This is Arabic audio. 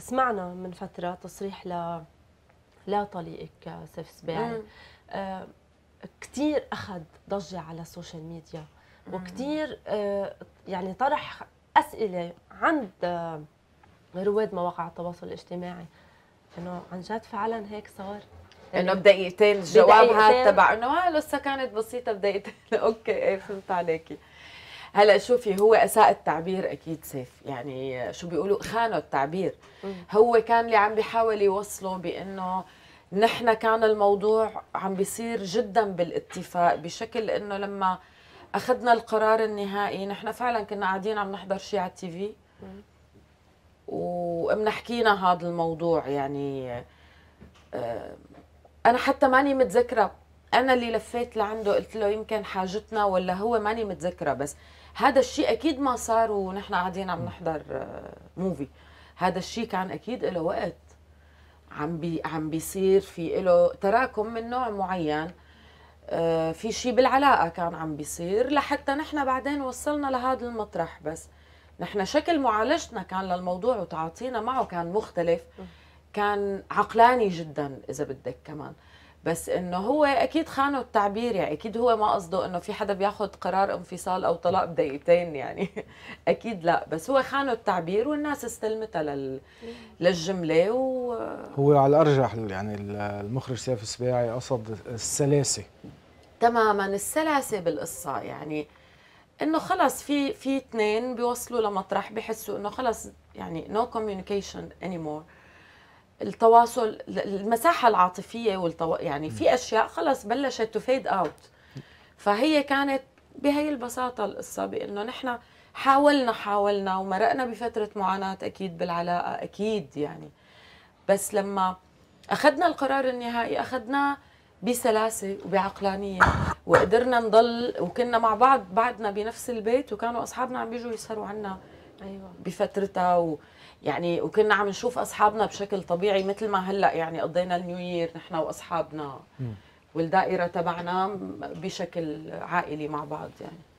سمعنا من فتره تصريح ل لا طليقك سيف سباعي آه كثير اخذ ضجه على السوشيال ميديا وكثير آه يعني طرح اسئله عند آه رواد مواقع التواصل الاجتماعي انه عن جد فعلا هيك صار يعني انه بدقيقتين الجواب هذا تبع انه آه، لسه كانت بسيطه بدقيقتين اوكي ايه فهمت عليكي هلا شوفي هو اساء التعبير اكيد سيف يعني شو بيقولوا خانوا التعبير هو كان اللي عم بيحاول يوصله بانه نحن كان الموضوع عم بيصير جدا بالاتفاق بشكل انه لما اخذنا القرار النهائي نحن فعلا كنا قاعدين عم نحضر شيء على التي في وقمنا حكينا هذا الموضوع يعني آه، انا حتى ماني متذكره انا اللي لفيت لعنده قلت له يمكن حاجتنا ولا هو ماني متذكره بس هذا الشيء اكيد ما صار ونحن قاعدين عم نحضر موفي آه، هذا الشيء كان اكيد له وقت عم بي عم بيصير في له تراكم من نوع معين آه، في شيء بالعلاقه كان عم بيصير لحتى نحن بعدين وصلنا لهذا المطرح بس نحن شكل معالجتنا كان للموضوع وتعاطينا معه كان مختلف كان عقلاني جدا اذا بدك كمان بس انه هو اكيد خانه التعبير يعني اكيد هو ما قصده انه في حدا بياخذ قرار انفصال او طلاق بدقيقتين يعني اكيد لا بس هو خانه التعبير والناس استلمتها لل... للجمله و هو على الارجح يعني المخرج سيف السباعي قصد السلاسه تماما السلاسه بالقصه يعني انه خلص في في اثنين بيوصلوا لمطرح بحسوا انه خلص يعني نو كوميونيكيشن اني مور التواصل المساحه العاطفيه والطو... يعني في اشياء خلص بلشت تفيد اوت فهي كانت بهي البساطه القصه بانه نحن حاولنا حاولنا ومرقنا بفتره معاناه اكيد بالعلاقه اكيد يعني بس لما اخذنا القرار النهائي اخذناه بسلاسه وبعقلانيه وقدرنا نضل وكنا مع بعض بعدنا بنفس البيت وكانوا اصحابنا عم بيجوا يسهروا عنا أيوة. بفترتها و... يعني وكنا عم نشوف اصحابنا بشكل طبيعي مثل ما هلا يعني قضينا النيو يير نحن واصحابنا والدائره تبعنا بشكل عائلي مع بعض يعني